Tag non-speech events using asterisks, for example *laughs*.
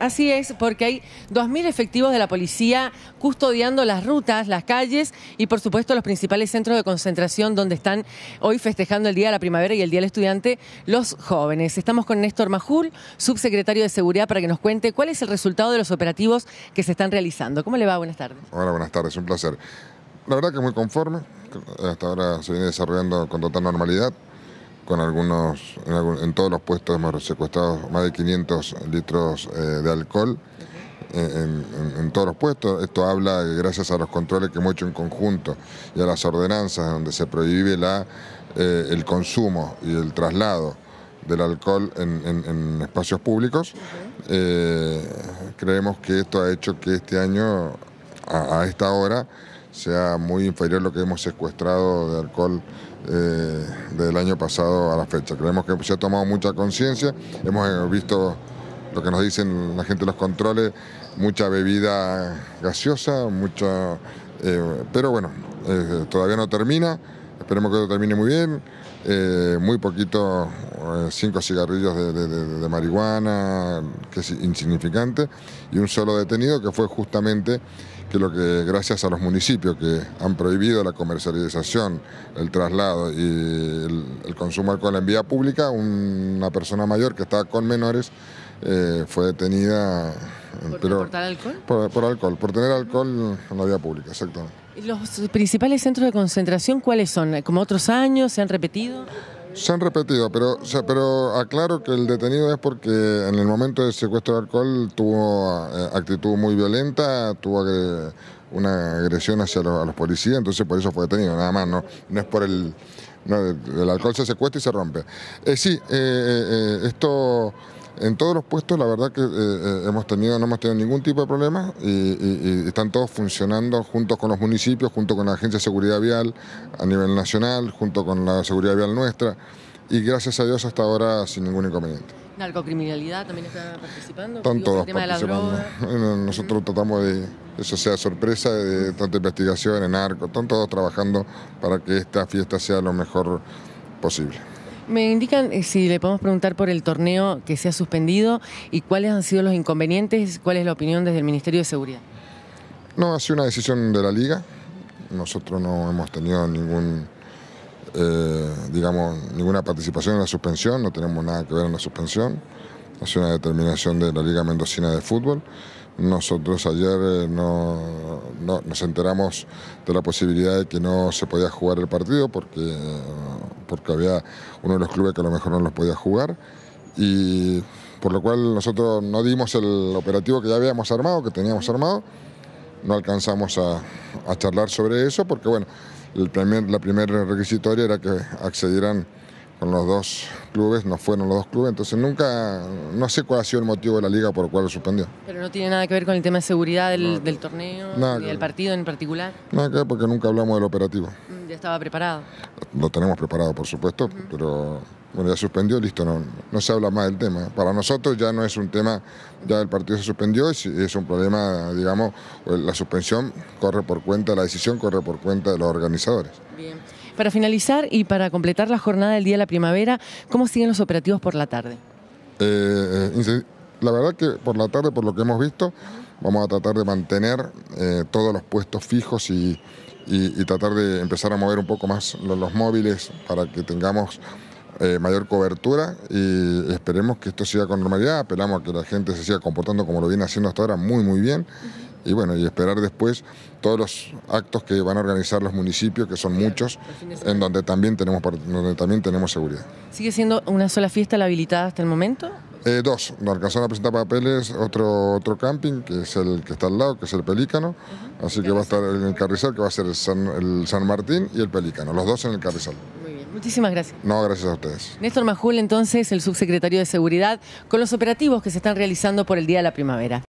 Así es, porque hay 2.000 efectivos de la policía custodiando las rutas, las calles y por supuesto los principales centros de concentración donde están hoy festejando el Día de la Primavera y el Día del Estudiante los jóvenes. Estamos con Néstor Majul, subsecretario de Seguridad, para que nos cuente cuál es el resultado de los operativos que se están realizando. ¿Cómo le va? Buenas tardes. Hola, buenas tardes, un placer. La verdad que muy conforme, hasta ahora se viene desarrollando con total normalidad con algunos, en, todos los puestos hemos secuestrado más de 500 litros eh, de alcohol. Eh, en, todos los puestos. Esto habla gracias a los controles que hemos hecho en conjunto y a las ordenanzas donde se prohíbe la, eh, el consumo y el traslado del alcohol en, espacios públicos. creemos que esto ha hecho que este año, a esta hora, sea muy inferior a lo que hemos secuestrado de alcohol eh, del año pasado a la fecha. Creemos que se ha tomado mucha conciencia, hemos eh, visto lo que nos dicen la gente de los controles, mucha bebida gaseosa, mucha, eh, pero bueno, eh, todavía no termina. Esperemos que todo termine muy bien. Eh, muy poquito, eh, cinco cigarrillos de, marihuana, que es insignificante, y un solo detenido que fue justamente que lo que gracias a los municipios que han prohibido la comercialización, el traslado y el, consumo de alcohol en vía pública, una persona mayor que estaba con menores eh, fue detenida ¿Por, alcohol? Por, alcohol, por tener alcohol en la vía pública, ¿Y ¿Los principales centros de concentración cuáles son? ¿Como otros años? ¿Se han repetido? Se han repetido, pero, pero aclaro que el detenido es porque en el momento del secuestro de alcohol tuvo eh, actitud muy violenta, tuvo una agresión hacia los, policías, entonces por eso fue detenido, nada más, no, no es por el... el alcohol se secuestra y se rompe. Eh, sí, eh, eh, esto en todos los puestos, la verdad que eh, eh, hemos tenido, no hemos tenido ningún tipo de problema y, están todos funcionando juntos con los municipios, junto con la Agencia de Seguridad Vial a nivel nacional, junto con la Seguridad Vial nuestra y gracias a Dios hasta ahora sin ningún inconveniente. ¿Narcocriminalidad también está participando? Están todos participando. *laughs* nosotros tratamos de, eso sea sorpresa, de tanta investigación en arco. están todos trabajando para que esta fiesta sea lo mejor posible. Me indican eh, si le podemos preguntar por el torneo que se ha suspendido y cuáles han sido los inconvenientes, cuál es la opinión desde el Ministerio de Seguridad. No, ha sido una decisión de la liga. Nosotros no hemos tenido ningún, eh, digamos, ninguna participación en la suspensión, no tenemos nada que ver en la suspensión. Ha sido una determinación de la Liga Mendocina de Fútbol. Nosotros ayer eh, no, nos enteramos de la posibilidad de que no se podía jugar el partido porque porque había uno de los clubes que a lo mejor no los podía jugar. Y por lo cual nosotros no dimos el operativo que ya habíamos armado, que teníamos armado. No alcanzamos a, charlar sobre eso porque, bueno, el primer, la primera requisitoria era que accedieran con los dos clubes, no fueron los dos clubes, entonces nunca, no sé cuál ha sido el motivo de la liga por el cual lo suspendió. Pero no tiene nada que ver con el tema de seguridad del, torneo, y del partido en particular. No, porque nunca hablamos del operativo. Mm estaba preparado. Lo tenemos preparado, por supuesto, pero ya suspendió, listo, no, se habla más del tema. Para nosotros ya no es un tema, ya el partido se suspendió, es, un problema, digamos, eh, la suspensión corre por cuenta, la decisión corre por cuenta de los organizadores. Bien. Para finalizar y para completar la jornada del Día de la Primavera, ¿cómo siguen los operativos por la tarde? Eh, eh, la verdad que por la tarde, por lo que hemos visto, vamos a tratar de mantener eh, todos los puestos fijos y, tratar de empezar a mover un poco más los, móviles para que tengamos eh, mayor cobertura y esperemos que esto siga con normalidad, apelamos a que la gente se siga comportando como lo viene haciendo hasta ahora muy muy bien y bueno, y esperar después todos los actos que van a organizar los municipios, que son muchos, en donde también tenemos donde también tenemos seguridad. ¿Sigue siendo una sola fiesta la habilitada hasta el momento? Eh, dos, no alcanzaron a presentar papeles, otro, otro camping, que es el que está al lado, que es el Pelícano, así que va a estar en el Carrizal, que va a ser el San, el San, Martín y el Pelícano, los dos en el Carrizal. Muy bien, Muchísimas gracias. No, gracias a ustedes. Néstor Majul, entonces, el subsecretario de Seguridad, con los operativos que se están realizando por el Día de la Primavera.